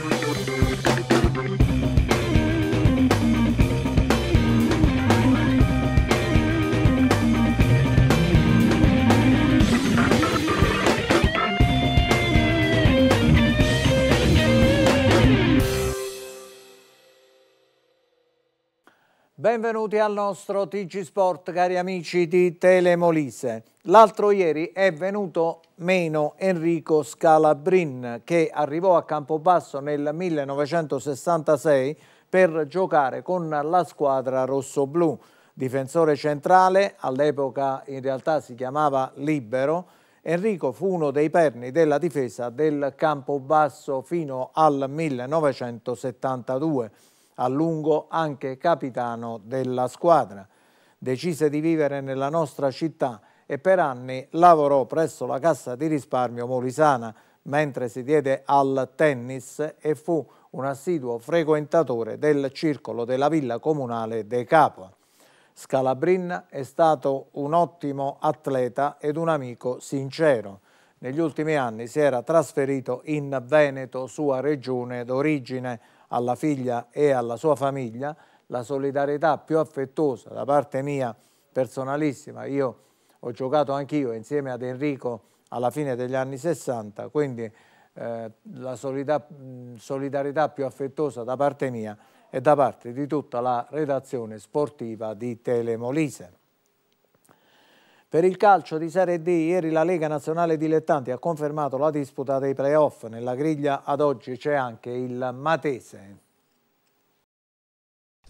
Thank you. Benvenuti al nostro TG Sport, cari amici di Telemolise. L'altro ieri è venuto meno Enrico Scalabrin, che arrivò a Campobasso nel 1966 per giocare con la squadra rossoblù. Difensore centrale, all'epoca in realtà si chiamava Libero, Enrico fu uno dei perni della difesa del Campobasso fino al 1972 a lungo anche capitano della squadra. Decise di vivere nella nostra città e per anni lavorò presso la Cassa di risparmio Molisana, mentre si diede al tennis e fu un assiduo frequentatore del circolo della villa comunale De Capua. Scalabrin è stato un ottimo atleta ed un amico sincero. Negli ultimi anni si era trasferito in Veneto, sua regione d'origine, alla figlia e alla sua famiglia, la solidarietà più affettuosa da parte mia personalissima. Io ho giocato anch'io insieme ad Enrico alla fine degli anni 60, quindi eh, la solida solidarietà più affettuosa da parte mia e da parte di tutta la redazione sportiva di Telemolise. Per il calcio di Serie D, ieri la Lega Nazionale Dilettanti ha confermato la disputa dei playoff. Nella griglia ad oggi c'è anche il Matese.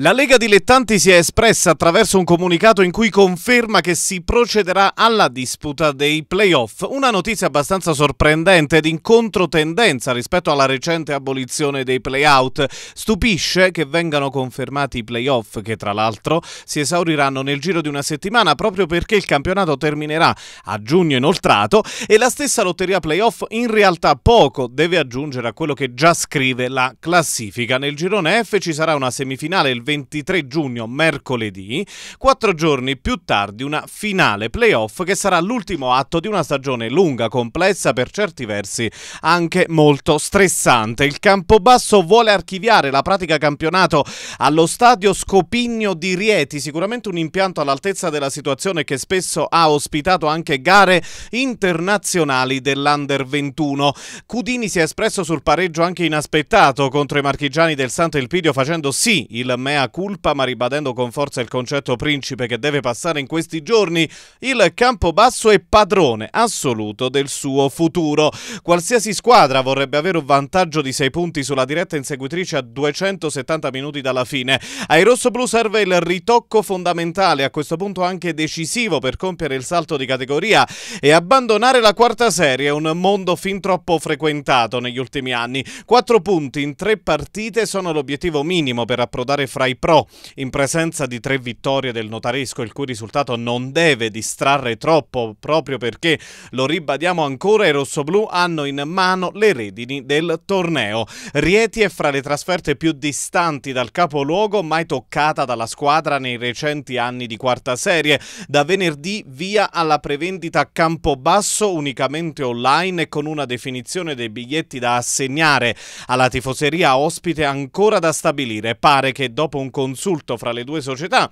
La Lega Dilettanti si è espressa attraverso un comunicato in cui conferma che si procederà alla disputa dei playoff, una notizia abbastanza sorprendente ed in controtendenza rispetto alla recente abolizione dei playout. Stupisce che vengano confermati i playoff che tra l'altro si esauriranno nel giro di una settimana proprio perché il campionato terminerà a giugno inoltrato e la stessa lotteria playoff in realtà poco deve aggiungere a quello che già scrive la classifica. Nel girone F ci sarà una semifinale il 23 giugno, mercoledì, quattro giorni più tardi una finale playoff che sarà l'ultimo atto di una stagione lunga, complessa, per certi versi anche molto stressante. Il Campobasso vuole archiviare la pratica campionato allo stadio Scopigno di Rieti, sicuramente un impianto all'altezza della situazione che spesso ha ospitato anche gare internazionali dell'Under 21. Cudini si è espresso sul pareggio anche inaspettato contro i marchigiani del Santo Elpidio facendo sì il mea mea culpa, ma ribadendo con forza il concetto principe che deve passare in questi giorni, il Campobasso è padrone assoluto del suo futuro. Qualsiasi squadra vorrebbe avere un vantaggio di 6 punti sulla diretta inseguitrice a 270 minuti dalla fine. Ai rossoblù serve il ritocco fondamentale, a questo punto anche decisivo per compiere il salto di categoria e abbandonare la quarta serie, un mondo fin troppo frequentato negli ultimi anni. 4 punti in 3 partite sono l'obiettivo minimo per approdare fra tra pro in presenza di tre vittorie del notaresco, il cui risultato non deve distrarre troppo, proprio perché, lo ribadiamo ancora, i rossoblù hanno in mano le redini del torneo. Rieti è fra le trasferte più distanti dal capoluogo mai toccata dalla squadra nei recenti anni di quarta serie. Da venerdì via alla prevendita a Campobasso unicamente online e con una definizione dei biglietti da assegnare alla tifoseria ospite ancora da stabilire. Pare che dopo campo un consulto fra le due società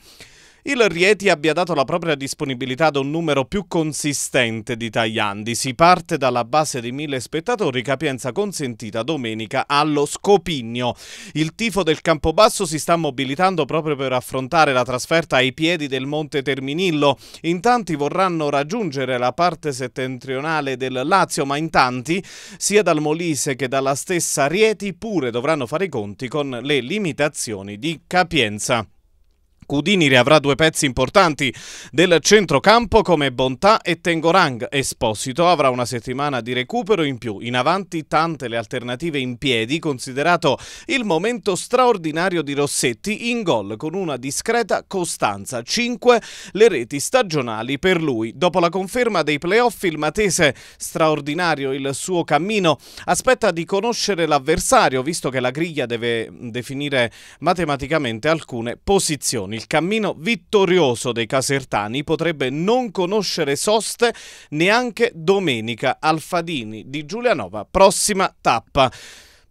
il Rieti abbia dato la propria disponibilità ad un numero più consistente di tagliandi. Si parte dalla base di 1000 spettatori, capienza consentita domenica allo Scopigno. Il tifo del Campobasso si sta mobilitando proprio per affrontare la trasferta ai piedi del Monte Terminillo. In tanti vorranno raggiungere la parte settentrionale del Lazio, ma in tanti, sia dal Molise che dalla stessa Rieti, pure dovranno fare i conti con le limitazioni di capienza. Cudini riavrà due pezzi importanti del centrocampo come Bontà e Tengorang. Esposito avrà una settimana di recupero in più. In avanti tante le alternative in piedi, considerato il momento straordinario di Rossetti in gol con una discreta costanza. 5 le reti stagionali per lui. Dopo la conferma dei playoff il Matese, straordinario il suo cammino, aspetta di conoscere l'avversario visto che la griglia deve definire matematicamente alcune posizioni il cammino vittorioso dei casertani potrebbe non conoscere soste neanche domenica. al Fadini di Giulianova, prossima tappa.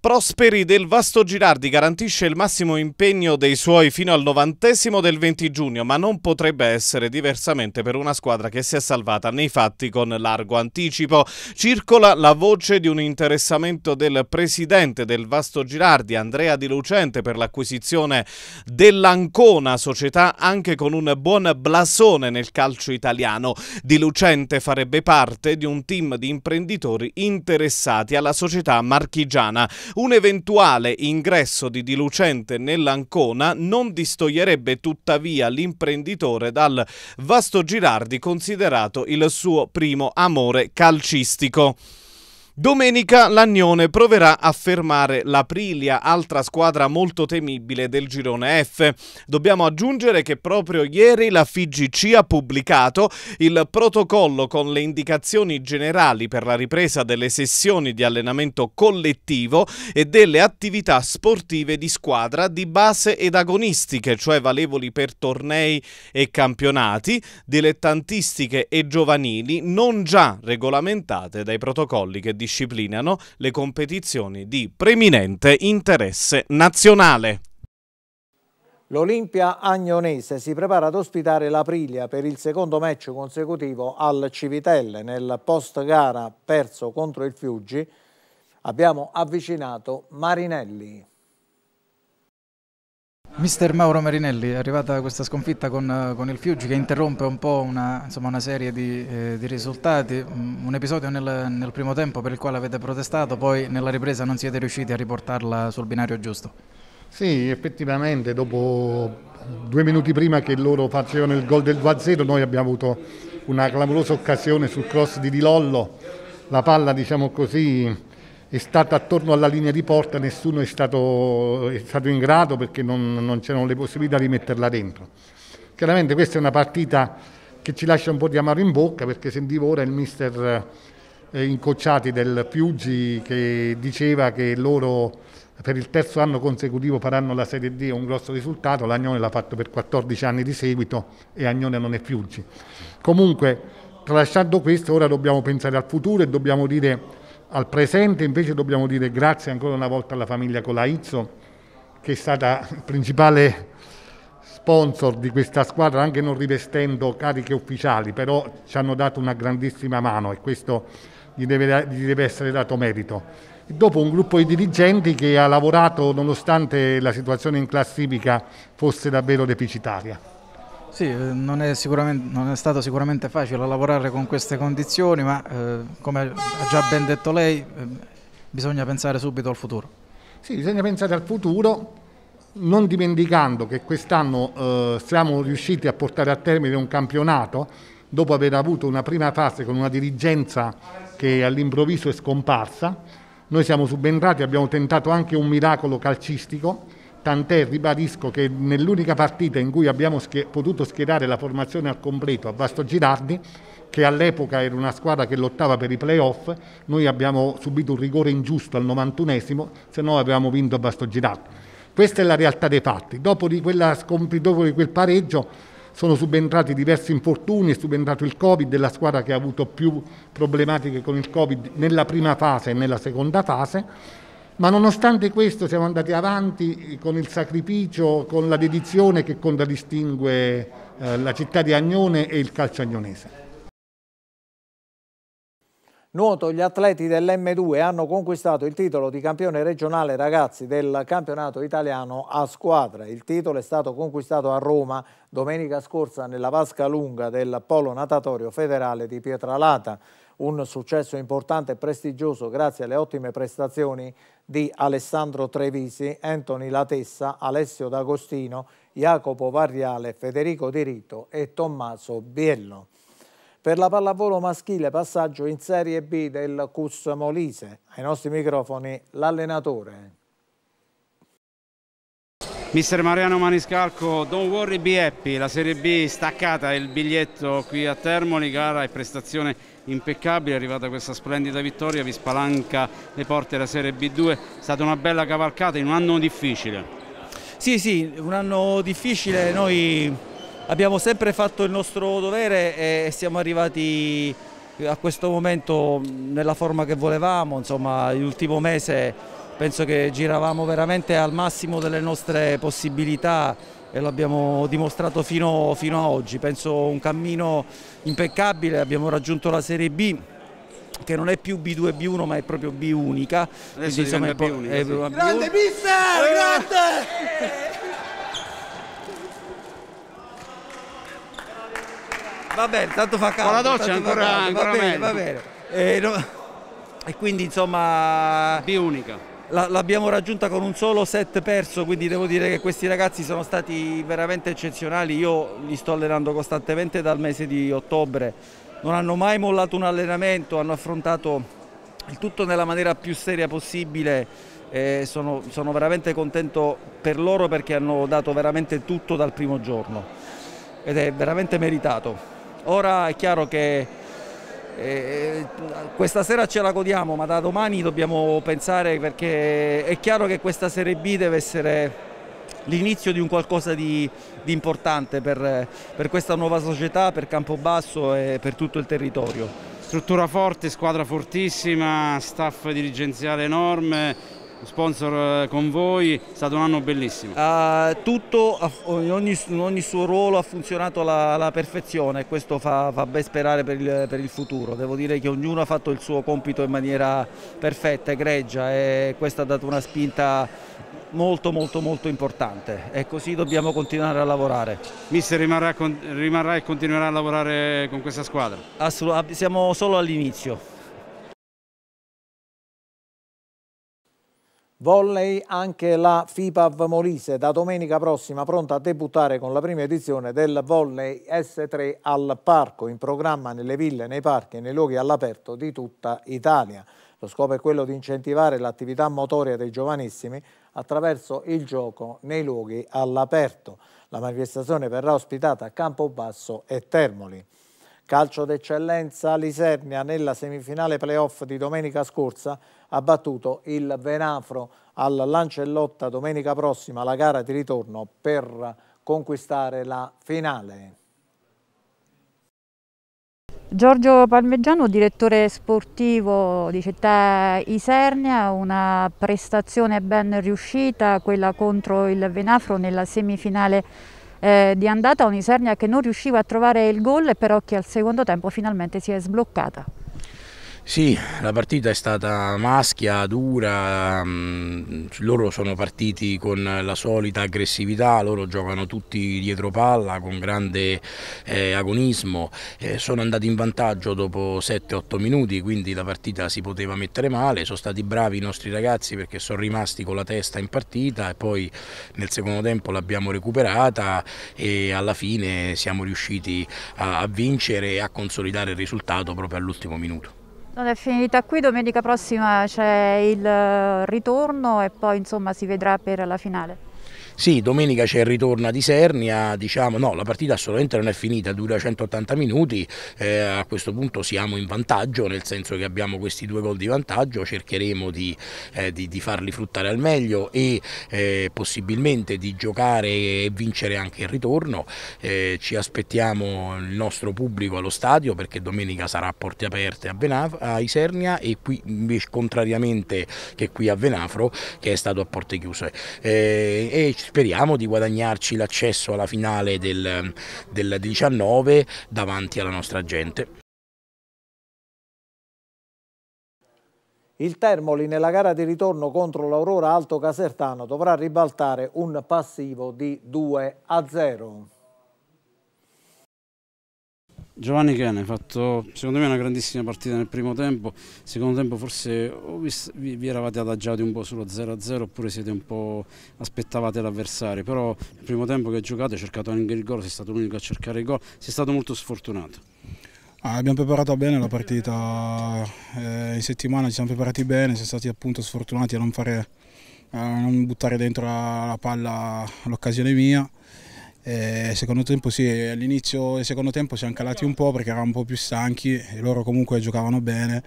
Prosperi del Vasto Girardi garantisce il massimo impegno dei suoi fino al novantesimo del 20 giugno, ma non potrebbe essere diversamente per una squadra che si è salvata nei fatti con largo anticipo. Circola la voce di un interessamento del presidente del Vasto Girardi, Andrea Di Lucente, per l'acquisizione dell'Ancona, società anche con un buon blasone nel calcio italiano. Di Lucente farebbe parte di un team di imprenditori interessati alla società marchigiana. Un eventuale ingresso di Dilucente nell'Ancona non distoglierebbe tuttavia l'imprenditore dal vasto Girardi considerato il suo primo amore calcistico. Domenica l'Agnone proverà a fermare l'Aprilia, altra squadra molto temibile del girone F. Dobbiamo aggiungere che proprio ieri la FIGC ha pubblicato il protocollo con le indicazioni generali per la ripresa delle sessioni di allenamento collettivo e delle attività sportive di squadra di base ed agonistiche, cioè valevoli per tornei e campionati, dilettantistiche e giovanili, non già regolamentate dai protocolli che disciplinano le competizioni di preminente interesse nazionale. L'Olimpia Agnonese si prepara ad ospitare l'Aprilia per il secondo match consecutivo al Civitelle. Nel post gara perso contro il Fiuggi abbiamo avvicinato Marinelli. Mister Mauro Marinelli, è arrivata questa sconfitta con, con il Fiuggi che interrompe un po' una, insomma, una serie di, eh, di, risultati, mm, un episodio nel, nel, primo tempo per il quale avete protestato, poi nella ripresa non siete riusciti a riportarla sul binario giusto. Sì, effettivamente dopo due minuti prima che loro facevano il gol del 2-0 noi abbiamo avuto una clamorosa occasione sul cross di Dilollo, la palla diciamo così è stata attorno alla linea di porta, nessuno è stato, è stato in grado perché non, non c'erano le possibilità di metterla dentro. Chiaramente questa è una partita che ci lascia un po' di amaro in bocca perché sentivo ora il mister eh, Incocciati del Fiuggi che diceva che loro per il terzo anno consecutivo faranno la Serie D, un grosso risultato, l'Agnone l'ha fatto per 14 anni di seguito e Agnone non è Fiuggi. Comunque, tralasciando questo, ora dobbiamo pensare al futuro e dobbiamo dire al presente invece dobbiamo dire grazie ancora una volta alla famiglia Colaizzo che è stata il principale sponsor di questa squadra anche non rivestendo cariche ufficiali, però ci hanno dato una grandissima mano e questo gli deve, gli deve essere dato merito. E dopo un gruppo di dirigenti che ha lavorato nonostante la situazione in classifica fosse davvero deficitaria. Sì, eh, non è, non è, stato sicuramente facile lavorare con queste condizioni, ma eh, come ha già ben detto lei, eh, bisogna pensare subito al futuro. Sì, bisogna pensare al futuro, non dimenticando che quest'anno eh, siamo riusciti a portare a termine un campionato dopo aver avuto una prima fase con una dirigenza che all'improvviso è scomparsa. Noi siamo subentrati, abbiamo tentato anche un miracolo calcistico tant'è ribadisco che nell'unica partita in cui abbiamo schier potuto schierare la formazione al completo a Vasto Girardi, che all'epoca era una squadra che lottava per i playoff, noi abbiamo subito un rigore ingiusto al 91esimo, se no avevamo vinto a Vasto Girardi. Questa è la realtà dei fatti. Dopo di, dopo di quel pareggio sono subentrati diversi infortuni, è subentrato il Covid, la squadra che ha avuto più problematiche con il Covid nella prima fase e nella seconda fase ma nonostante questo siamo andati avanti con il sacrificio, con la dedizione che contraddistingue eh, la città di Agnone e il calcio agnonese. Nuoto, gli atleti dell'M2 hanno conquistato il titolo di campione regionale ragazzi del campionato italiano a squadra. Il titolo è stato conquistato a Roma domenica scorsa nella vasca lunga del polo natatorio federale di Pietralata. Un successo importante e prestigioso grazie alle ottime prestazioni di Alessandro Trevisi, Anthony Latessa, Alessio D'Agostino, Jacopo Varriale, Federico Diritto e Tommaso Biello per la pallavolo maschile passaggio in Serie B del CUS Molise. Ai nostri microfoni l'allenatore. Mister Mariano Maniscalco, don't worry be happy, la Serie B staccata, il biglietto qui a Termoli, gara e prestazione impeccabile, è arrivata questa splendida vittoria, vi spalanca le porte della Serie B2, è stata una bella cavalcata in un anno difficile. Sì, sì, un anno difficile, noi abbiamo sempre fatto il nostro dovere e siamo arrivati a questo momento nella forma che volevamo, insomma l'ultimo mese penso che giravamo veramente al massimo delle nostre possibilità e lo abbiamo dimostrato fino, fino a oggi, penso un cammino impeccabile, abbiamo raggiunto la Serie B che non è più B2 B1 ma è proprio B unica. Adesso Quindi, insomma, è B unica, sì. Grande mister! Eh, grande! Eh, Va bene, tanto fa caldo. Con la doccia ancora, caldo, ancora va bene, va bene. E, no, e quindi insomma... Biunica l'abbiamo raggiunta con un solo set perso, quindi devo dire che questi ragazzi sono stati veramente eccezionali. Io li sto allenando costantemente dal mese di ottobre, non hanno mai mollato un allenamento, hanno affrontato il tutto nella maniera più seria possibile. E sono, sono veramente contento per loro perché hanno dato veramente tutto dal primo giorno ed è veramente meritato. Ora è chiaro che eh, questa sera ce la godiamo, ma da domani dobbiamo pensare perché è chiaro che questa Serie B deve essere l'inizio di un qualcosa di, di importante per, per, questa nuova società, per Campobasso e per tutto il territorio. Struttura forte, squadra fortissima, staff dirigenziale enorme, sponsor eh, con voi, è stato un anno bellissimo. Uh, tutto, ogni, ogni, suo ruolo ha funzionato alla, alla perfezione e questo fa, fa ben sperare per il, per il, futuro. Devo dire che ognuno ha fatto il suo compito in maniera perfetta, egregia e questo ha dato una spinta molto molto molto importante e così dobbiamo continuare a lavorare. Mister rimarrà, rimarrà e continuerà a lavorare con questa squadra? Assolut siamo solo all'inizio. Volley anche la FIPAV Molise, da domenica prossima pronta a debuttare con la prima edizione del Volley S3 al Parco, in programma nelle ville, nei parchi e nei luoghi all'aperto di tutta Italia. Lo scopo è quello di incentivare l'attività motoria dei giovanissimi attraverso il gioco nei luoghi all'aperto. La manifestazione verrà ospitata a Campobasso e Termoli. Calcio d'eccellenza, Lisernia nella semifinale playoff di domenica scorsa ha battuto il Venafro al Lancellotta domenica prossima la gara di ritorno per conquistare la finale. Giorgio Palmeggiano, direttore sportivo di Città Isernia, una prestazione ben riuscita, quella contro il Venafro nella semifinale eh, di andata un'Isernia che non riusciva a trovare il gol però che al secondo tempo finalmente si è sbloccata. Sì, la partita è stata maschia, dura, mm, loro sono partiti con la solita aggressività, loro giocano tutti dietro palla con grande eh, agonismo, eh, sono andati in vantaggio dopo 7-8 minuti, quindi la partita si poteva mettere male, sono stati bravi i nostri ragazzi perché sono rimasti con la testa in partita e poi nel secondo tempo l'abbiamo recuperata e alla fine siamo riusciti a, a vincere e a consolidare il risultato proprio all'ultimo minuto. Non è finita qui, domenica prossima c'è il eh, ritorno e poi insomma si vedrà per la finale. Sì, domenica c'è il ritorno di Sernia, diciamo, no, la partita assolutamente non è finita, dura 180 minuti, eh, a questo punto siamo in vantaggio, nel senso che abbiamo questi due gol di vantaggio, cercheremo di, eh, di, di farli fruttare al meglio e eh, possibilmente di giocare e vincere anche il ritorno, eh, ci aspettiamo il nostro pubblico allo stadio perché domenica sarà a porte aperte a, Benaf a Isernia e qui contrariamente che qui a Venafro che è stato a porte chiuse. Eh, e ci Speriamo di guadagnarci l'accesso alla finale del, del 19 davanti alla nostra gente. Il Termoli nella gara di ritorno contro l'Aurora Alto Casertano dovrà ribaltare un passivo di 2 a 0. Giovanni Chen ha fatto secondo me una grandissima partita nel primo tempo, secondo tempo forse visto, vi, vi, eravate adagiati un po' sullo 0-0 oppure siete un po' aspettavate l'avversario, però nel primo tempo che giocate ha cercato anche il gol, sei stato l'unico a cercare il gol, sei stato molto sfortunato. Ah, abbiamo preparato bene la partita, eh, in settimana ci siamo preparati bene, siamo stati appunto sfortunati a non, fare, a eh, non buttare dentro la, la palla l'occasione mia. E eh, secondo tempo sì, all'inizio del secondo tempo siamo calati un po' perché eravamo un po' più stanchi e loro comunque giocavano bene.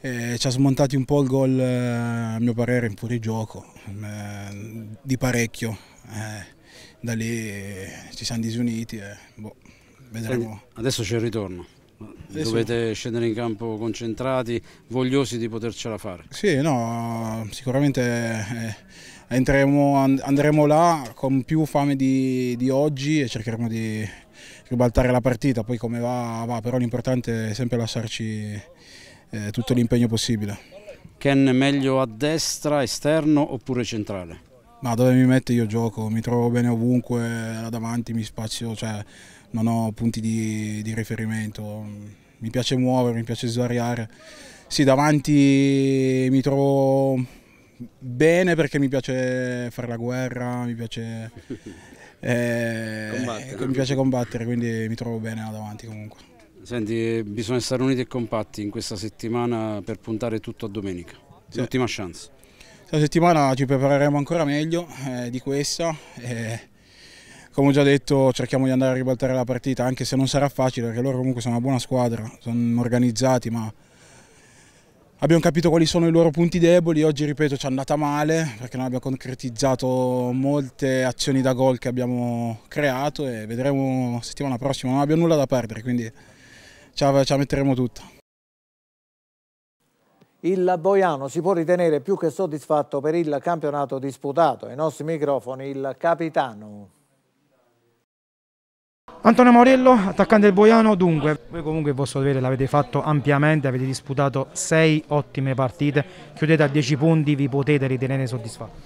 E eh, ci ha smontati un po' il gol, eh, a mio parere, in fuori gioco, di parecchio. da lì ci siamo disuniti e boh, vedremo. Adesso c'è il ritorno. Adesso... Dovete scendere in campo concentrati, vogliosi di potercela fare. Sì, no, sicuramente andremo, andremo là con più fame di, di oggi e cercheremo di ribaltare la partita, poi come va, va però l'importante è sempre lasciarci eh, tutto l'impegno possibile. Ken meglio a destra, esterno oppure centrale? Ma dove mi metto io gioco, mi trovo bene ovunque, là davanti mi spazio, cioè non ho punti di, di riferimento, mi piace muovere, mi piace svariare. Sì, davanti mi trovo Bene perché mi piace fare la guerra, mi piace, eh, mi piace combattere, quindi mi trovo bene là davanti comunque. Senti, bisogna stare uniti e compatti in questa settimana per puntare tutto a domenica. Sì. L'ultima chance. Questa settimana ci prepareremo ancora meglio eh, di questa. Eh, come ho già detto cerchiamo di andare a ribaltare la partita anche se non sarà facile perché loro comunque sono una buona squadra, sono organizzati ma Abbiamo capito quali sono i loro punti deboli, oggi ripeto ci è andata male perché non abbiamo concretizzato molte azioni da gol che abbiamo creato e vedremo settimana prossima, non abbiamo nulla da perdere quindi ci metteremo tutta. Il Boiano si può ritenere più che soddisfatto per il campionato disputato, ai nostri microfoni il capitano. Antonio Morello, attaccante del Boiano, dunque, voi comunque il vostro dovere l'avete fatto ampiamente, avete disputato sei ottime partite, chiudete a 10 punti, vi potete ritenere soddisfatti?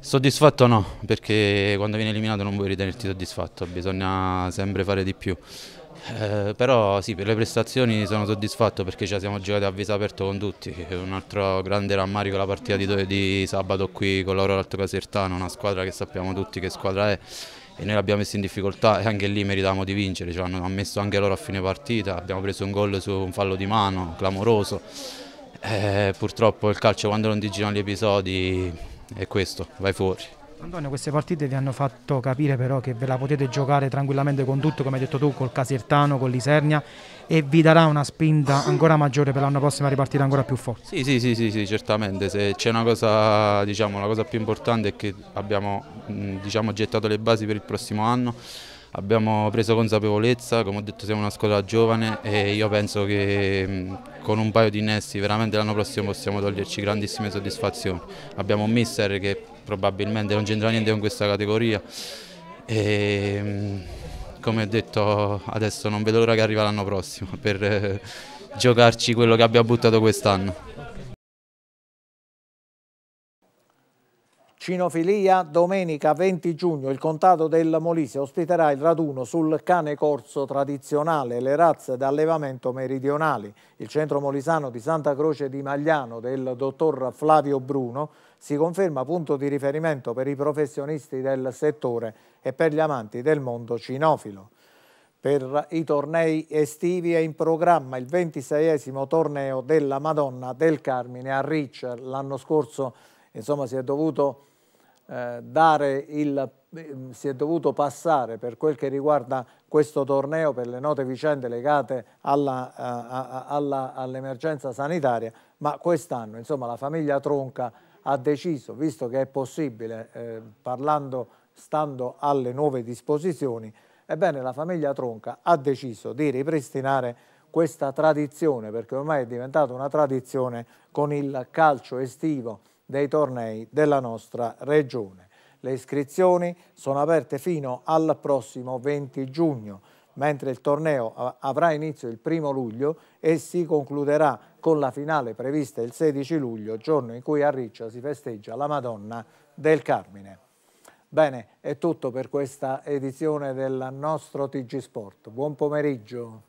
Soddisfatto no, perché quando viene eliminato non vuoi ritenerti soddisfatto, bisogna sempre fare di più. Eh, però sì, per le prestazioni sono soddisfatto perché ci siamo giocati a viso aperto con tutti. Un altro grande rammarico la partita di, di sabato qui con l'Aurora Alto Casertano, una squadra che sappiamo tutti che squadra è e noi l'abbiamo messo in difficoltà e anche lì meritavamo di vincere, cioè hanno messo anche loro a fine partita, abbiamo preso un gol su un fallo di mano, clamoroso. Eh, purtroppo il calcio quando non ti girano gli episodi è questo, vai fuori. Antonio, queste partite vi hanno fatto capire però che ve la potete giocare tranquillamente con tutto, come hai detto tu, col Casertano, con l'Isernia e vi darà una spinta ancora maggiore per l'anno prossimo a ripartire ancora più forte. Sì, sì, sì, sì, sì certamente. Se c'è una cosa, diciamo, la cosa più importante è che abbiamo diciamo, gettato le basi per il prossimo anno abbiamo preso consapevolezza, come ho detto siamo una squadra giovane e io penso che mm, con un paio di innesti veramente l'anno prossimo possiamo toglierci grandissime soddisfazioni. Abbiamo un mister che probabilmente non c'entra niente con questa categoria e mm, come ho detto adesso non vedo l'ora che arriva l'anno prossimo per eh, giocarci quello che abbiamo buttato quest'anno. Cinofilia, domenica 20 giugno il contado del Molise ospiterà il raduno sul cane corso tradizionale, le razze d'allevamento meridionali. Il centro molisano di Santa Croce di Magliano del dottor Flavio Bruno si conferma punto di riferimento per i professionisti del settore e per gli amanti del mondo cinofilo. Per i tornei estivi è in programma il 26 torneo della Madonna del Carmine a Rich. L'anno scorso insomma, si è dovuto eh, dare il mm, si è dovuto passare per quel che riguarda questo torneo per le note vicende legate eh, all'emergenza all sanitaria, ma quest'anno insomma, la famiglia Tronca ha deciso, visto che è possibile, eh, parlando, stando alle nuove disposizioni, ebbene la famiglia Tronca ha deciso di ripristinare questa tradizione, perché ormai è diventata una tradizione con il calcio estivo dei tornei della nostra regione. Le iscrizioni sono aperte fino al prossimo 20 giugno, mentre il torneo avrà inizio il 1 luglio e si concluderà con la finale prevista il 16 luglio, giorno in cui a Riccia si festeggia la Madonna del Carmine. Bene, è tutto per questa edizione del nostro TG Sport. Buon pomeriggio.